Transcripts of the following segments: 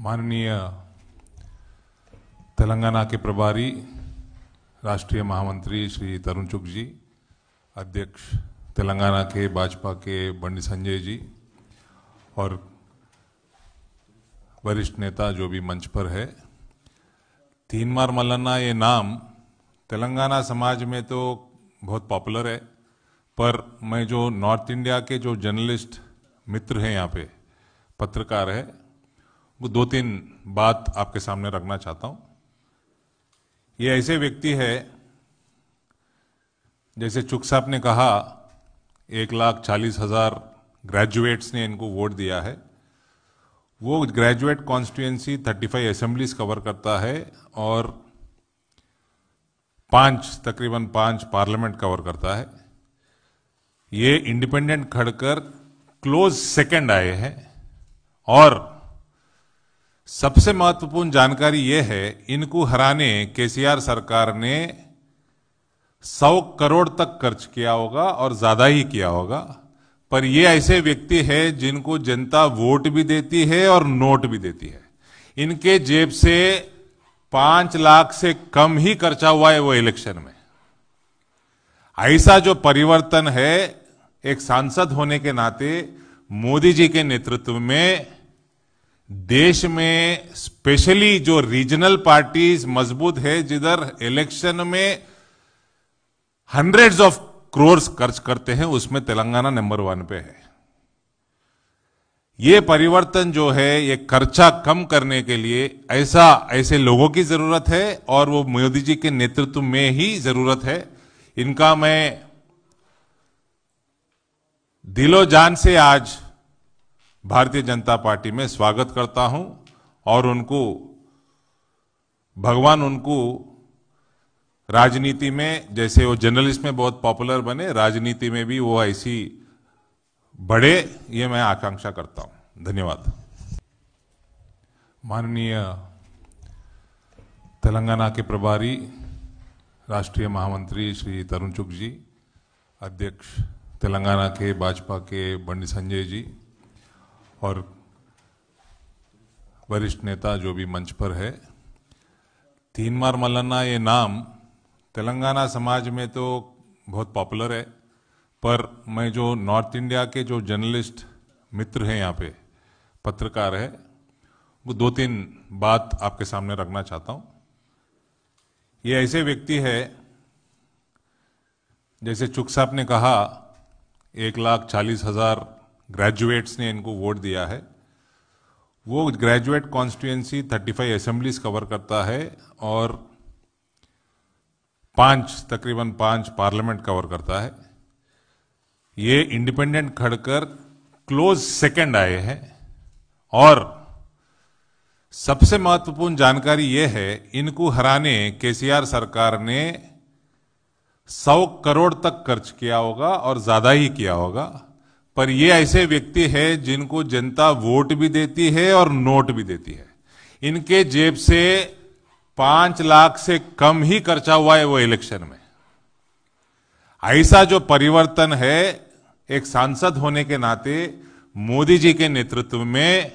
माननीय तेलंगाना के प्रभारी राष्ट्रीय महामंत्री श्री तरुण चुग जी अध्यक्ष तेलंगाना के भाजपा के बंडी संजय जी और वरिष्ठ नेता जो भी मंच पर है तीन मार मल्लना ये नाम तेलंगाना समाज में तो बहुत पॉपुलर है पर मैं जो नॉर्थ इंडिया के जो जर्नलिस्ट मित्र हैं यहाँ पे पत्रकार है वो दो तीन बात आपके सामने रखना चाहता हूं ये ऐसे व्यक्ति है जैसे चुक साहब ने कहा एक लाख चालीस हजार ग्रेजुएट्स ने इनको वोट दिया है वो graduate constituency five assemblies cover करता है और पांच तकरीबन पांच पार्लियामेंट कवर करता है ये इंडिपेंडेंट खड़कर क्लोज सेकंड आए हैं और सबसे महत्वपूर्ण जानकारी यह है इनको हराने केसीआर सरकार ने सौ करोड़ तक खर्च किया होगा और ज्यादा ही किया होगा पर ये ऐसे व्यक्ति है जिनको जनता वोट भी देती है और नोट भी देती है इनके जेब से पांच लाख से कम ही खर्चा हुआ है वो इलेक्शन में ऐसा जो परिवर्तन है एक सांसद होने के नाते मोदी जी के नेतृत्व में देश में स्पेशली जो रीजनल पार्टीज मजबूत है जिधर इलेक्शन में हंड्रेड्स ऑफ क्रोर्स खर्च करते हैं उसमें तेलंगाना नंबर वन पे है ये परिवर्तन जो है ये खर्चा कम करने के लिए ऐसा ऐसे लोगों की जरूरत है और वो मोदी जी के नेतृत्व में ही जरूरत है इनका मैं दिलो जान से आज भारतीय जनता पार्टी में स्वागत करता हूं और उनको भगवान उनको राजनीति में जैसे वो जर्नलिस्ट में बहुत पॉपुलर बने राजनीति में भी वो ऐसी बढ़े ये मैं आकांक्षा करता हूं धन्यवाद माननीय तेलंगाना के प्रभारी राष्ट्रीय महामंत्री श्री तरुण चुग जी अध्यक्ष तेलंगाना के भाजपा के बंडी संजय जी और वरिष्ठ नेता जो भी मंच पर है तीन मार मलन्ना ये नाम तेलंगाना समाज में तो बहुत पॉपुलर है पर मैं जो नॉर्थ इंडिया के जो जर्नलिस्ट मित्र हैं यहाँ पे पत्रकार है वो दो तीन बात आपके सामने रखना चाहता हूँ ये ऐसे व्यक्ति है जैसे चुक साहब ने कहा एक लाख चालीस हजार ग्रेजुएट्स ने इनको वोट दिया है वो ग्रेजुएट कॉन्स्टिट्यूएंसी 35 असेंबलीज कवर करता है और पांच तकरीबन पांच पार्लियामेंट कवर करता है ये इंडिपेंडेंट खड़कर क्लोज सेकंड आए हैं और सबसे महत्वपूर्ण जानकारी यह है इनको हराने केसीआर सरकार ने सौ करोड़ तक खर्च किया होगा और ज्यादा ही किया होगा पर ये ऐसे व्यक्ति है जिनको जनता वोट भी देती है और नोट भी देती है इनके जेब से पांच लाख से कम ही खर्चा हुआ है वो इलेक्शन में ऐसा जो परिवर्तन है एक सांसद होने के नाते मोदी जी के नेतृत्व में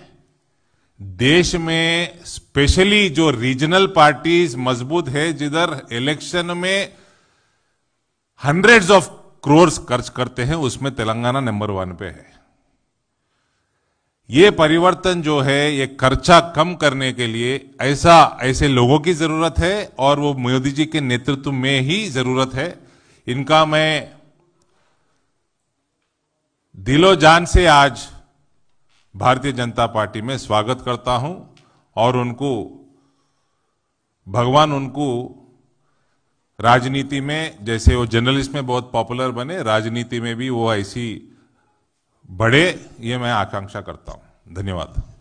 देश में स्पेशली जो रीजनल पार्टीज मजबूत है जिधर इलेक्शन में हंड्रेड्स ऑफ क्रोर्स खर्च करते हैं उसमें तेलंगाना नंबर वन पे है ये परिवर्तन जो है ये खर्चा कम करने के लिए ऐसा ऐसे लोगों की जरूरत है और वो मोदी जी के नेतृत्व में ही जरूरत है इनका मैं दिलो जान से आज भारतीय जनता पार्टी में स्वागत करता हूं और उनको भगवान उनको राजनीति में जैसे वो जर्नलिस्ट में बहुत पॉपुलर बने राजनीति में भी वो ऐसी बढ़े ये मैं आकांक्षा करता हूँ धन्यवाद